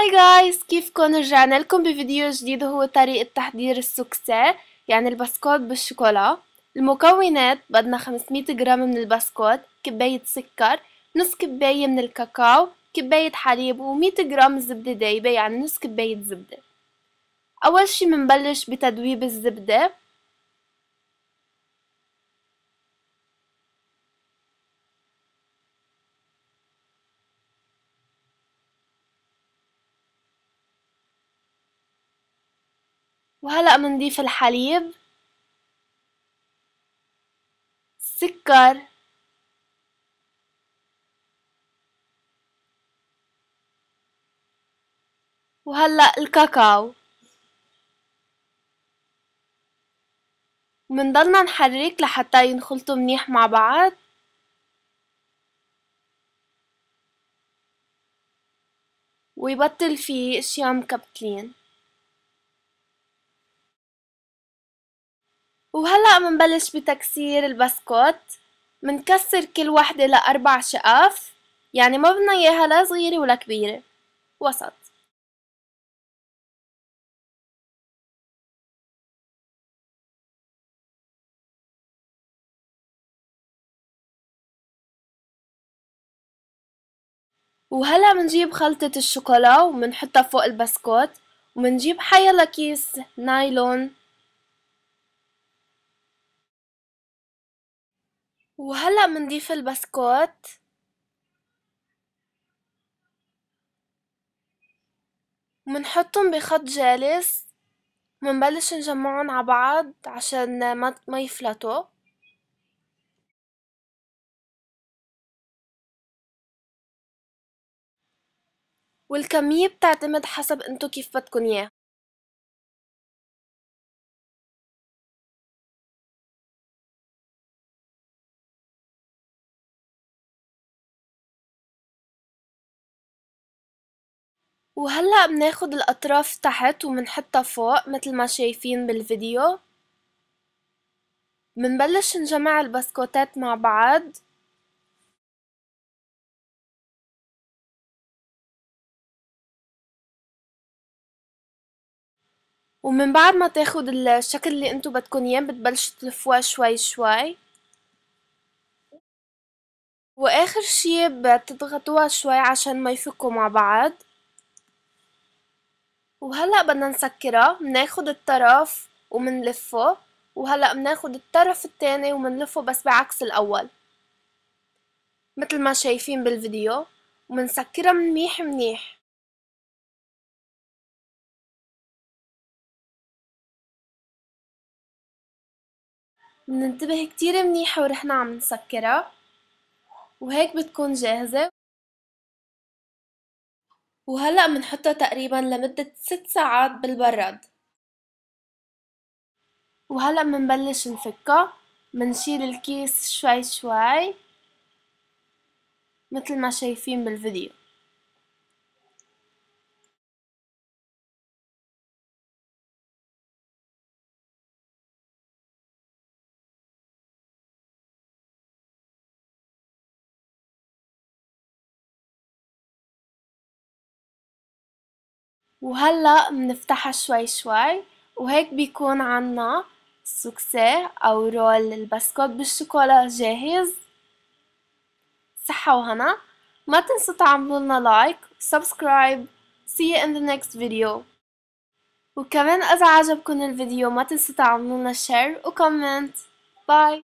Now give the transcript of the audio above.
هاي جايز كيفكن رجعنا لكم بفيديو جديد هو طريقة تحضير السوكسي يعني البسكوت بالشوكولا المكونات بدنا 500 جرام من البسكوت كباية سكر نص كباية من الكاكاو كباية حليب و100 جرام زبدة دايبة يعني نص كباية زبدة أول شي منبلش بتدويب الزبدة وهلأ منضيف الحليب السكر وهلأ الكاكاو منضلنا نحرك لحتى ينخلطوا منيح مع بعض ويبطل فيه اشياء مكبتلين وهلأ منبلش بتكسير البسكوت منكسر كل وحدة لأربع شقاف يعني ما بدنا إياها لا صغيرة ولا كبيرة وسط وهلا منجيب خلطة الشوكولا ومنحطها فوق البسكوت ومنجيب حيلا كيس نايلون وهلا منضيف البسكوت ومنحطهم بخط جالس ومنبلش نجمعهم على بعض عشان ما ما يفلتوا والكمية بتعتمد حسب انتو كيف بدكن اياه وهلأ بناخد الأطراف تحت ومنحطها فوق متل ما شايفين بالفيديو منبلش نجمع البسكوتات مع بعض ومن بعد ما تاخد الشكل اللي انتو بدكن اياه بتبلش تلفوها شوي شوي واخر شي بتضغطوها شوي عشان ما يفكوا مع بعض وهلأ بدنا نسكرها بناخد الطرف ومنلفه وهلأ بناخد الطرف التاني ومنلفه بس بعكس الأول متل ما شايفين بالفيديو ومنسكرها منيح منيح مننتبه كتير منيح ورحنا عم نسكرها وهيك بتكون جاهزة وهلأ بنحطها تقريبا لمدة ست ساعات بالبراد وهلأ منبلش نفكه منشيل الكيس شوي شوي مثل ما شايفين بالفيديو وهلأ بنفتحها شوي شوي وهيك بيكون عنا سوكسي أو رول البسكوت بالشوكولا جاهز صحة وهنا ما تنسوا تعملوا لنا لايك سبسكرايب see you in the next video وكمان إذا عجبكم الفيديو ما تنسوا تعملوا لنا شير وكومنت باي